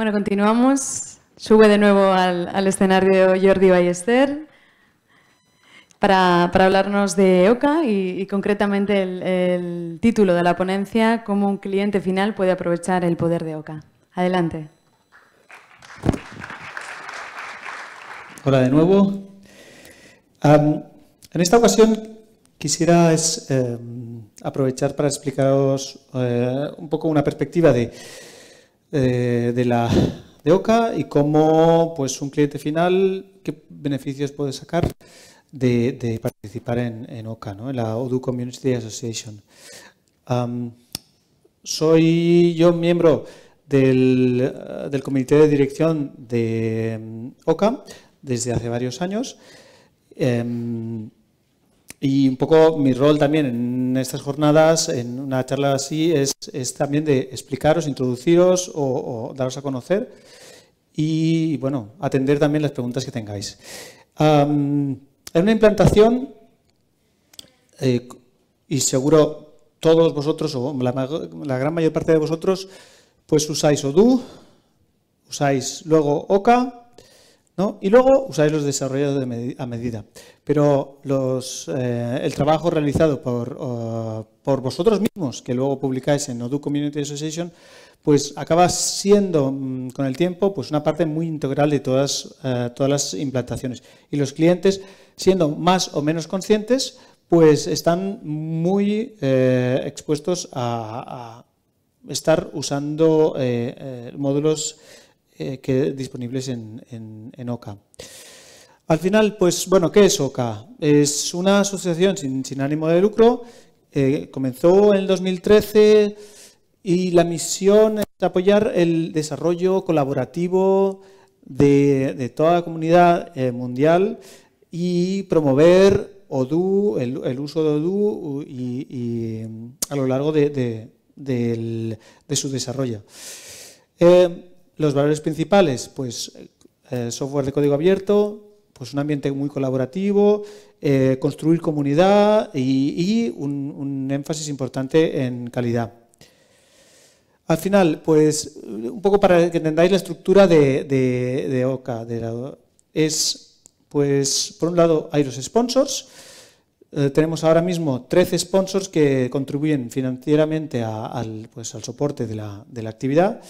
Bueno, continuamos. Sube de nuevo al, escenario Jordi Ballester para, hablarnos de OCA y, concretamente el, título de la ponencia, cómo un cliente final puede aprovechar el poder de OCA. Adelante. Hola de nuevo. en esta ocasión quisiera em, aprovechar para explicaros eh, un poco una perspectiva de eh, de la de OCA y cómo pues un cliente final qué beneficios puede sacar de, participar en, en, OCA, ¿no? en la odu Community Association. soy yo miembro del, del, comité de dirección de em, OCA desde hace varios años. Em, y un poco mi rol también en estas jornadas, en una charla así, es, también de explicaros, introduciros o, daros a conocer y, bueno, atender también las preguntas que tengáis. en una implantación, eh, y seguro todos vosotros, o la, gran mayor parte de vosotros, pues usáis Odoo, usáis luego Oca, y luego usáis pues, los desarrollados a medida. Pero los, eh, el trabajo realizado por, por, vosotros mismos, que luego publicáis en Odoo Community Association, pues acaba siendo mm, con el tiempo pues una parte muy integral de todas, eh, todas las implantaciones. Y los clientes, siendo más o menos conscientes, pues están muy eh, expuestos a, estar usando eh, módulos eh, que disponibles en, OCA. Al final, pues bueno, ¿qué es OCA? Es una asociación sin, ánimo de lucro. Eh, comenzó en 2013 y la misión es apoyar el desarrollo colaborativo de, toda la comunidad eh, mundial y promover ODU, el, uso de ODU y, em, a lo largo de, su desarrollo. Los valores principales, pues eh, eh, software de código abierto, pues un ambiente muy colaborativo, eh, construir comunidad y, un, énfasis importante en calidad. Al final, pues un poco para que entendáis la estructura de, OCA, es, pues por un lado hay los sponsors, tenemos ahora mismo 13 sponsors que contribuyen financieramente pues, al, soporte de la, de la actividad.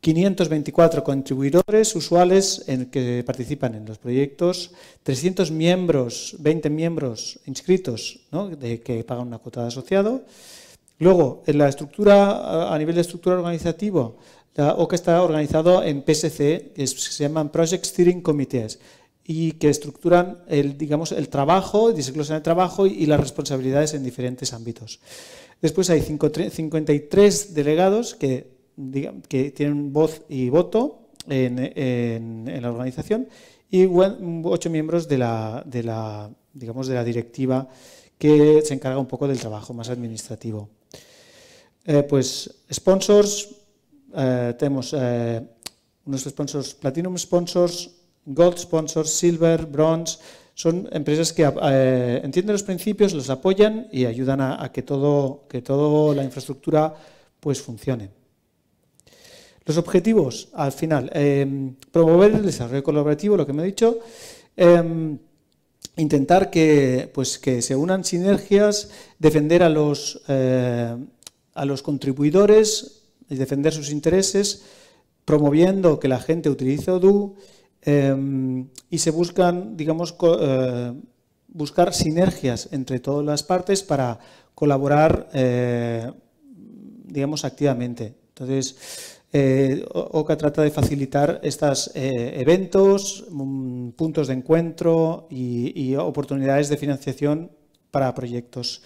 524 contribuidores usuales en que participan en los proyectos, 300 miembros, 20 miembros inscritos de, que pagan una cuota de asociado. Luego, en la estructura, a nivel de estructura organizativa, la OCA e está organizado en PSC, que se llaman Project Steering Committees, y que estructuran el, digamos, el trabajo, desglosan el trabajo y las responsabilidades en diferentes ámbitos. Después hay 53 delegados que que tienen voz y voto en, la organización y ocho miembros de la, de la, digamos, de la directiva que se encarga un poco del trabajo más administrativo. Eh, pues sponsors, eh, tenemos eh, unos sponsors, Platinum Sponsors, Gold Sponsors, Silver, Bronze, son empresas que entienden los principios, los apoyan y ayudan a, a que, todo, que toda la infraestructura pues, funcione. Los objetivos, al final, em, promover el desarrollo colaborativo, lo que me he dicho, em, intentar que, pues, que se unan sinergias, defender a los, eh, a los contribuidores y defender sus intereses, promoviendo que la gente utilice Odoo em, y se buscan, digamos, eh, buscar sinergias entre todas las partes para colaborar, eh, digamos, activamente. Entonces, eh, OCA trata de facilitar estos eh, eventos, mm, puntos de encuentro y, oportunidades de financiación para proyectos.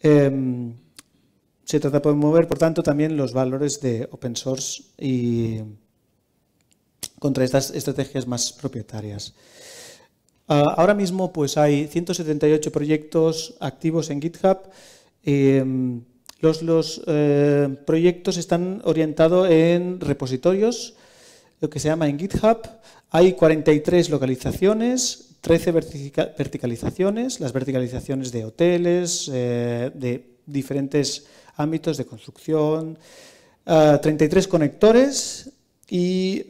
Em, se trata de promover, por tanto, también los valores de open source y contra estas estrategias más propietarias. Ah, ahora mismo pues, hay 178 proyectos activos en GitHub. Em, los, eh, proyectos están orientados en repositorios, lo que se llama en GitHub. Hay 43 localizaciones, 13 verticalizaciones, las verticalizaciones de hoteles, eh, de diferentes ámbitos de construcción, 33 ah, conectores y,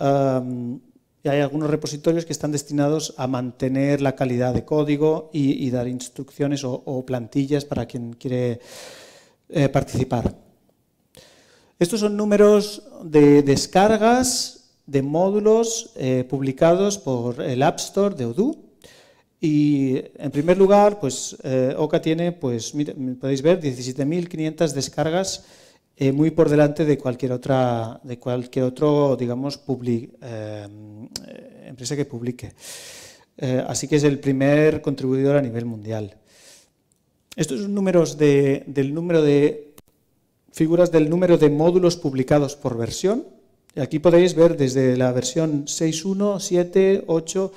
hay algunos repositorios que están destinados a mantener la calidad de código y, dar instrucciones o, plantillas para quien quiere eh, participar. Estos son números de descargas de módulos eh, publicados por el App Store de Odoo. Y en primer lugar, pues eh, Oca tiene, pues podéis ver, 17.500 descargas, muy por delante de cualquier otra, de cualquier otro, digamos, empresa que publique. así que es el primer contribuidor a nivel mundial. Estos son números de, del número de figuras del número de módulos publicados por versión. Aquí podéis ver desde la versión 6.1, 7, 8.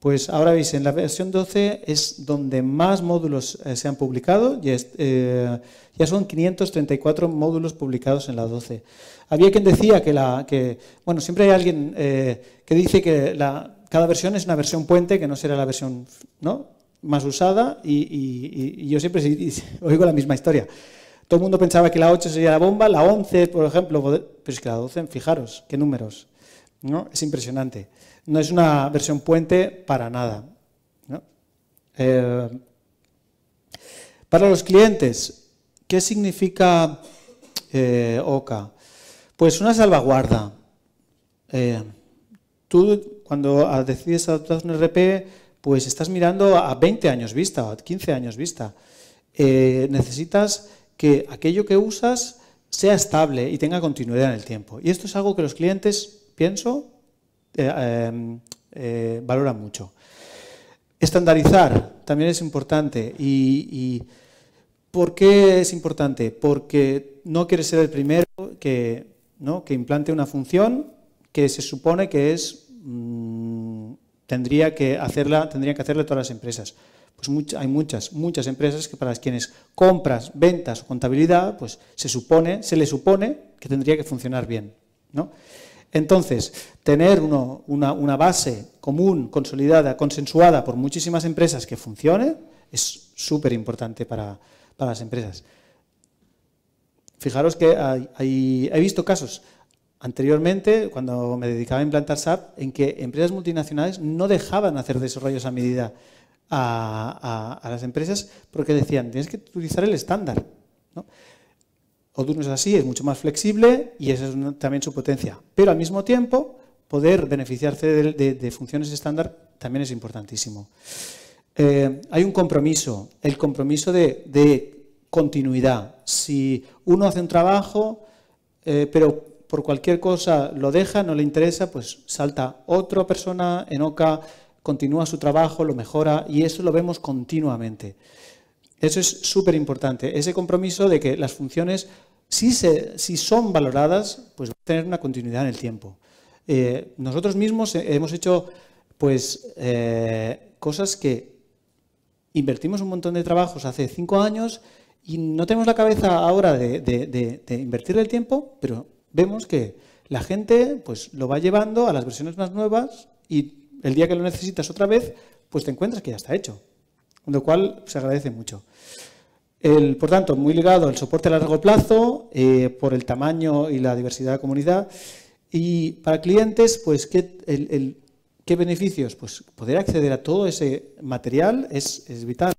Pues ahora veis, en la versión 12 es donde más módulos eh, se han publicado. Y eh, ya son 534 módulos publicados en la 12. Había quien decía que la. Que, bueno, siempre hay alguien eh, que dice que la, cada versión es una versión puente, que no será la versión. ¿no? más usada y, yo siempre oigo la misma historia. Todo el mundo pensaba que la 8 sería la bomba, la 11, por ejemplo, pero es que la 12, fijaros, qué números. ¿no? Es impresionante. No es una versión puente para nada. Eh, para los clientes, ¿qué significa eh, OCA? Pues una salvaguarda. Eh, tú, cuando decides adoptar un RP, pues estás mirando a 20 años vista o a 15 años vista. Eh, necesitas que aquello que usas sea estable y tenga continuidad en el tiempo. Y esto es algo que los clientes, pienso, eh, em, eh, valoran mucho. Estandarizar también es importante. Y, ¿Por qué es importante? Porque no quieres ser el primero que, que implante una función que se supone que es... Mm, tendría que hacerla, tendrían que hacerla todas las empresas. Pues hay muchas, muchas empresas que para las quienes compras, ventas contabilidad, pues se supone, se le supone que tendría que funcionar bien. Entonces, tener una, base común, consolidada, consensuada por muchísimas empresas que funcione, es súper importante para, las empresas. Fijaros que he visto casos anteriormente, cuando me dedicaba a implantar SAP, en que empresas multinacionales no dejaban hacer desarrollos a medida a, las empresas porque decían, tienes que utilizar el estándar. ¿no? es así, es mucho más flexible y esa es también su potencia. Pero al mismo tiempo, poder beneficiarse de, funciones estándar también es importantísimo. Eh, hay un compromiso, el compromiso de, continuidad. Si uno hace un trabajo, eh, pero por cualquier cosa lo deja, no le interesa, pues salta otra persona, en oca continúa su trabajo, lo mejora y eso lo vemos continuamente. Eso es súper importante, ese compromiso de que las funciones, si, se, si son valoradas, pues van a tener una continuidad en el tiempo. Eh, nosotros mismos hemos hecho pues, eh, cosas que invertimos un montón de trabajos hace cinco años y no tenemos la cabeza ahora de, de invertir el tiempo, pero vemos que la gente pues, lo va llevando a las versiones más nuevas y el día que lo necesitas otra vez, pues te encuentras que ya está hecho. lo cual se agradece mucho. por tanto, muy ligado al soporte a largo plazo, eh, por el tamaño y la diversidad de la comunidad. Y para clientes, pues, ¿qué, beneficios? Pues poder acceder a todo ese material es, es vital.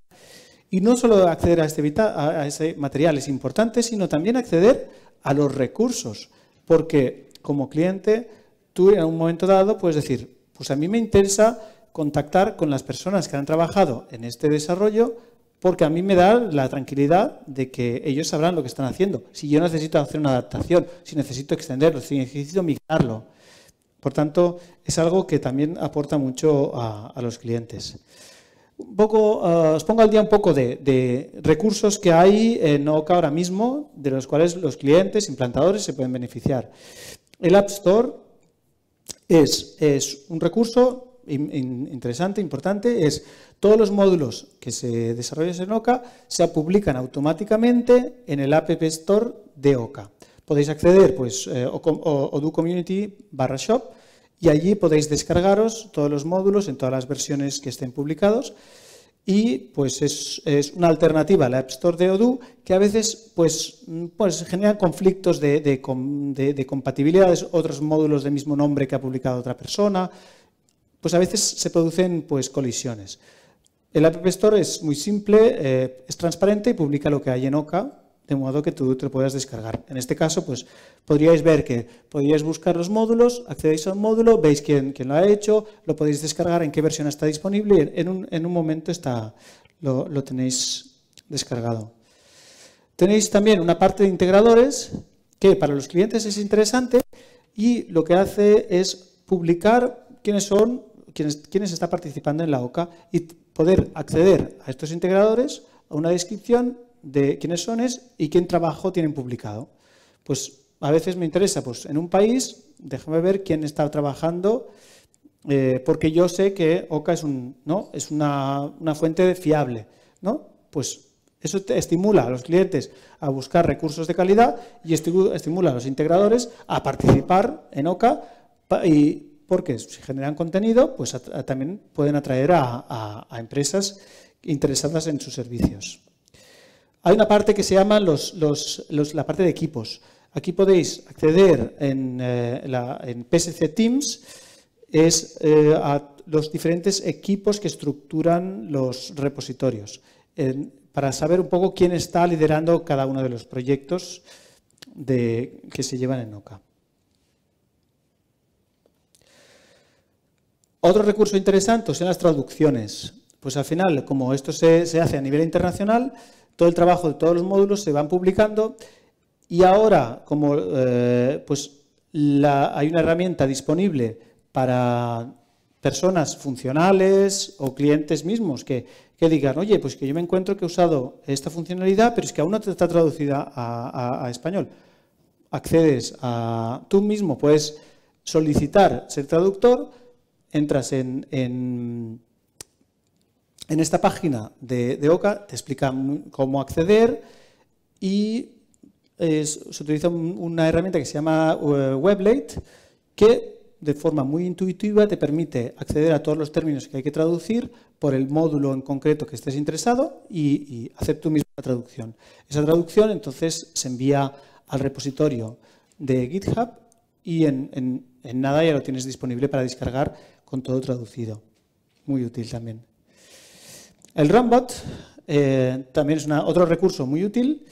Y no solo acceder a, este a ese material es importante, sino también acceder a los recursos. Porque como cliente, tú en un momento dado puedes decir, pues a mí me interesa contactar con las personas que han trabajado en este desarrollo porque a mí me da la tranquilidad de que ellos sabrán lo que están haciendo. Si yo necesito hacer una adaptación, si necesito extenderlo, si necesito migrarlo. Por tanto, es algo que también aporta mucho a, a los clientes poco, eh, os pongo al día un poco de, recursos que hay en OCA ahora mismo, de los cuales los clientes, implantadores, se pueden beneficiar. El App Store es, un recurso interesante, importante, es todos los módulos que se desarrollan en OCA se publican automáticamente en el App Store de OCA. Podéis acceder pues, eh, community barra shop y allí podéis descargaros todos los módulos en todas las versiones que estén publicados y pues es, una alternativa al la App Store de Odoo que a veces pues, mm, pues genera conflictos de, de, compatibilidades, otros módulos del mismo nombre que ha publicado otra persona, pues a veces se producen pues colisiones. El App Store es muy simple, eh, es transparente y publica lo que hay en OCA, de modo que tú te lo puedas descargar. En este caso, pues podríais ver que podríais buscar los módulos, accedéis a un módulo, veis quién, lo ha hecho, lo podéis descargar, en qué versión está disponible y en, un, en un, momento está, lo, tenéis descargado. Tenéis también una parte de integradores que para los clientes es interesante y lo que hace es publicar quiénes son, quiénes, quiénes está participando en la OCA y poder acceder a estos integradores, a una descripción de quiénes son es y quién trabajo tienen publicado. Pues a veces me interesa, pues en un país, déjame ver quién está trabajando, eh, porque yo sé que OCA es, un, ¿no? es una, una fuente fiable, ¿no? Pues eso estimula a los clientes a buscar recursos de calidad y estimula a los integradores a participar en OCA y porque si generan contenido, pues también pueden atraer a, a empresas interesadas en sus servicios. Hay una parte que se llama la parte de equipos. Aquí podéis acceder en, eh, PSC Teams es, eh, a los diferentes equipos que estructuran los repositorios para saber un poco quién está liderando cada uno de los proyectos que se llevan en OCA. Otro recurso interesante son las traducciones. Pues al final, como esto se hace a nivel internacional, todo el trabajo de todos los módulos se van publicando y ahora, como eh, pues hay una herramienta disponible para personas funcionales o clientes mismos que, digan, oye, pues que yo me encuentro que he usado esta funcionalidad, pero es que aún no está traducida a, español. Accedes a... Tú mismo puedes solicitar ser traductor, entras en, en esta página de, OCA te explica cómo acceder y se utiliza una herramienta que se llama eh, Weblate que de forma muy intuitiva te permite acceder a todos los términos que hay que traducir por el módulo en concreto que estés interesado y, hacer tú mismo la traducción. Esa traducción entonces se envía al repositorio de GitHub y en nada ya lo tienes disponible para descargar con todo traducido. Muy útil también. El Rambot eh, también es otro recurso muy útil.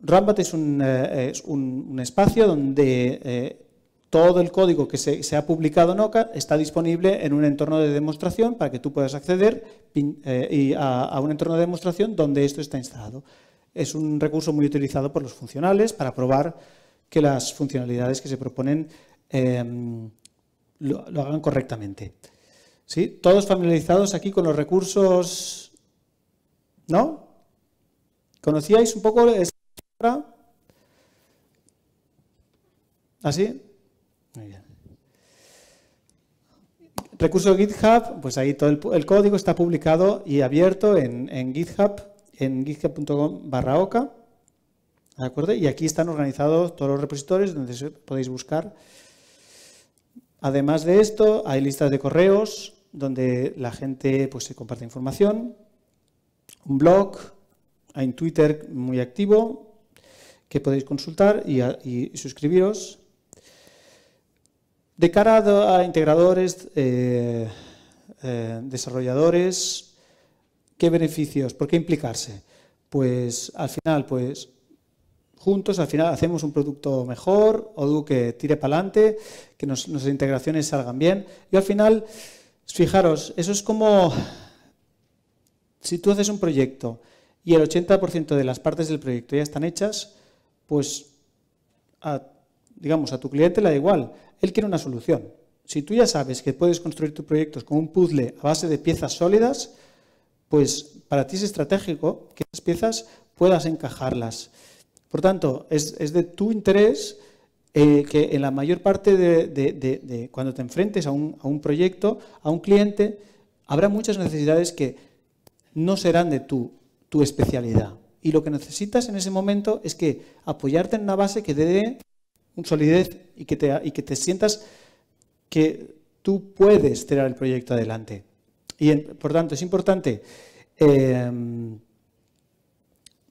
Rambot es eh, un, espacio donde eh, todo el código que se, ha publicado en OCA está disponible en un entorno de demostración para que tú puedas acceder a, un entorno de demostración donde esto está instalado. Es un recurso muy utilizado por los funcionales para probar que las funcionalidades que se proponen em, lo hagan correctamente. ¿Sí? Todos familiarizados aquí con los recursos, ¿no? ¿Conocíais un poco esta ¿Así? ¿Ah, Muy bien. Recurso GitHub, pues ahí todo el, código está publicado y abierto en, en GitHub, en github.com barra oca. ¿De acuerdo? Y aquí están organizados todos los repositorios donde podéis buscar. Además de esto, hay listas de correos, donde la gente pues, se comparte información, un blog, hay un Twitter muy activo que podéis consultar y, suscribiros. De cara a, integradores, eh, eh, desarrolladores, ¿qué beneficios? ¿Por qué implicarse? Pues al final, pues juntos, al final hacemos un producto mejor, algo que tire para adelante, que nuestras integraciones salgan bien. Y al final Fijaros, eso es como si tú haces un proyecto y el 80% de las partes del proyecto ya están hechas, pues a, digamos, a tu cliente le da igual, él quiere una solución. Si tú ya sabes que puedes construir tus proyectos con un puzzle a base de piezas sólidas, pues para ti es estratégico que esas piezas puedas encajarlas. Por tanto, es, es de tu interés eh, que en la mayor parte de, cuando te enfrentes a un, proyecto, a un cliente, habrá muchas necesidades que no serán de tu, especialidad. Y lo que necesitas en ese momento es que apoyarte en una base que te dé un solidez y que te, y que te sientas que tú puedes tirar el proyecto adelante. Y por tanto, es importante em,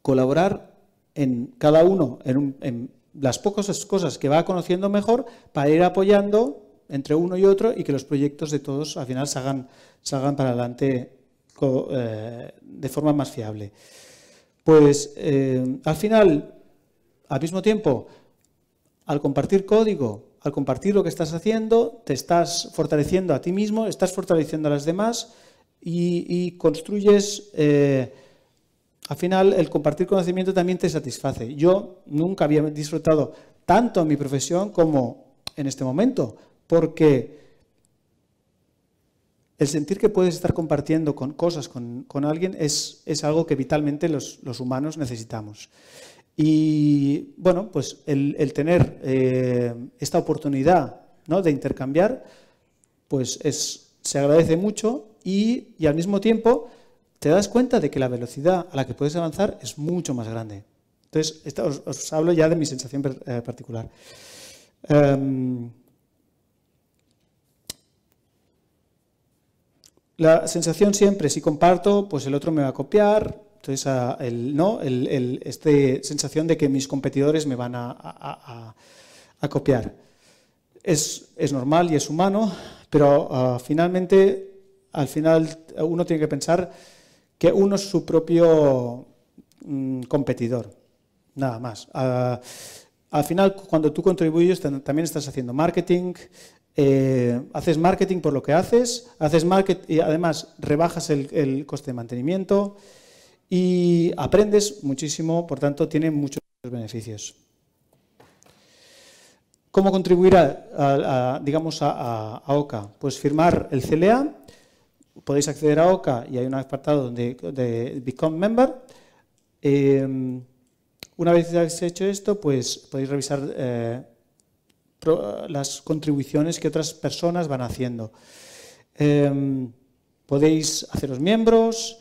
colaborar en cada uno en, un, en, las pocas cosas que va conociendo mejor para ir apoyando entre uno y otro y que los proyectos de todos al final salgan, salgan para adelante eh, de forma más fiable. Pues eh, al final, al mismo tiempo, al compartir código, al compartir lo que estás haciendo, te estás fortaleciendo a ti mismo, estás fortaleciendo a las demás y, construyes... Eh, al final el compartir conocimiento también te satisface. Yo nunca había disfrutado tanto en mi profesión como en este momento, porque el sentir que puedes estar compartiendo cosas con, alguien es, algo que vitalmente los, humanos necesitamos. Y bueno, pues el, tener eh, esta oportunidad ¿no? de intercambiar, pues se agradece mucho y al mismo tiempo te das cuenta de que la velocidad a la que puedes avanzar es mucho más grande. Entonces, os, hablo ya de mi sensación eh, particular. Em, la sensación siempre, si comparto, pues el otro me va a copiar. Entonces, a, ¿no? El, este sensación de que mis competidores me van a, copiar. Es, normal y es humano, pero ah, finalmente, al final, uno tiene que pensar que uno es su propio mm, competidor, nada más. Ah, al final, cuando tú contribuyes, también estás haciendo marketing, eh, haces marketing por lo que haces, haces marketing y además rebajas el, coste de mantenimiento y aprendes muchísimo, por tanto, tiene muchos beneficios. ¿Cómo contribuir a, digamos, a, a, OCA? Pues firmar el CLA podéis acceder a OCA y hay un apartado donde, de Become Member. Em, una vez habéis hecho esto, pues podéis revisar eh, las contribuciones que otras personas van haciendo. Em, podéis haceros miembros,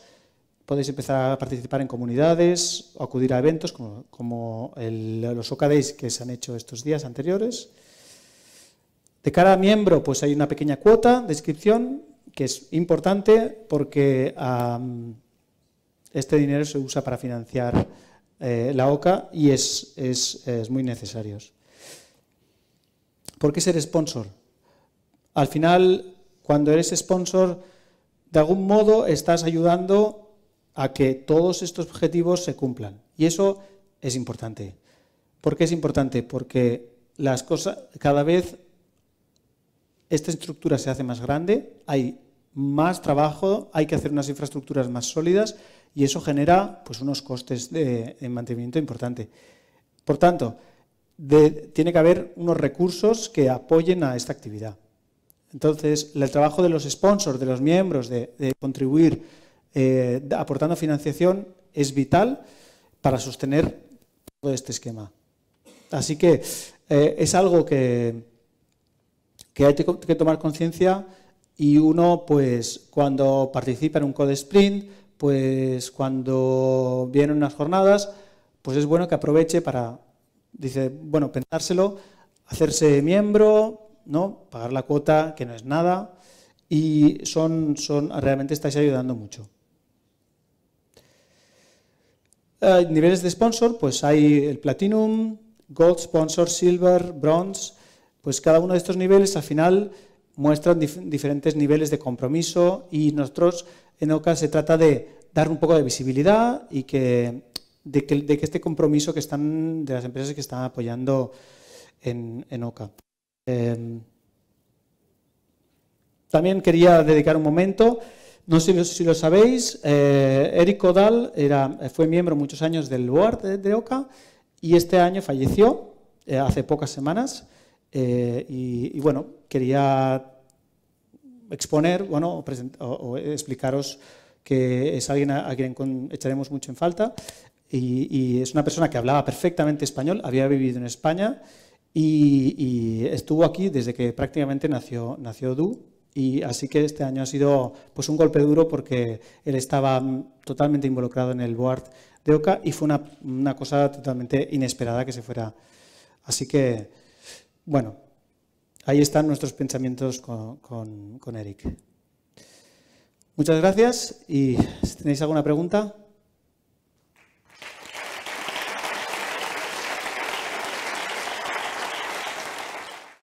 podéis empezar a participar en comunidades, o acudir a eventos como, los OCA Days que se han hecho estos días anteriores. De cada miembro, pues hay una pequeña cuota de inscripción que es importante porque este dinero se usa para financiar eh, la OCA y es, es muy necesario. ¿Por qué ser sponsor? Al final, cuando eres sponsor, de algún modo estás ayudando a que todos estos objetivos se cumplan. Y eso es importante. ¿Por qué es importante? Porque las cosas, cada vez esta estructura se hace más grande, hay más trabajo, hay que hacer unas infraestructuras más sólidas y eso genera pues, unos costes de, mantenimiento importante. Por tanto, tiene que haber unos recursos que apoyen a esta actividad. Entonces, el trabajo de los sponsors, de los miembros, de, contribuir eh, aportando financiación es vital para sostener todo este esquema. Así que eh, es algo que, que hay que tomar conciencia y uno, pues, cuando participa en un code sprint, pues, cuando vienen unas jornadas, pues es bueno que aproveche para, dice, bueno, pensárselo, hacerse miembro, ¿no? Pagar la cuota, que no es nada, y son, son realmente estáis ayudando mucho. Eh, niveles de sponsor, pues hay el Platinum, Gold Sponsor, Silver, Bronze, pues cada uno de estos niveles al final muestran diferentes niveles de compromiso y nosotros en OCA se trata de dar un poco de visibilidad y que de, que, este compromiso que están de las empresas que están apoyando en, OCA. Em, también quería dedicar un momento, no sé si lo sabéis, eh, Eric Odal fue miembro muchos años del board de, OCA y este año falleció, eh, hace pocas semanas. Eh, y, bueno, quería exponer, bueno, o, explicaros que es alguien a, quien echaremos mucho en falta y, es una persona que hablaba perfectamente español, había vivido en España y, estuvo aquí desde que prácticamente nació, nació Du, y así que este año ha sido pues un golpe duro porque él estaba totalmente involucrado en el board de OCA y fue una, una cosa totalmente inesperada que se fuera. Así que bueno, ahí están nuestros pensamientos con, Eric. Muchas gracias y si tenéis alguna pregunta.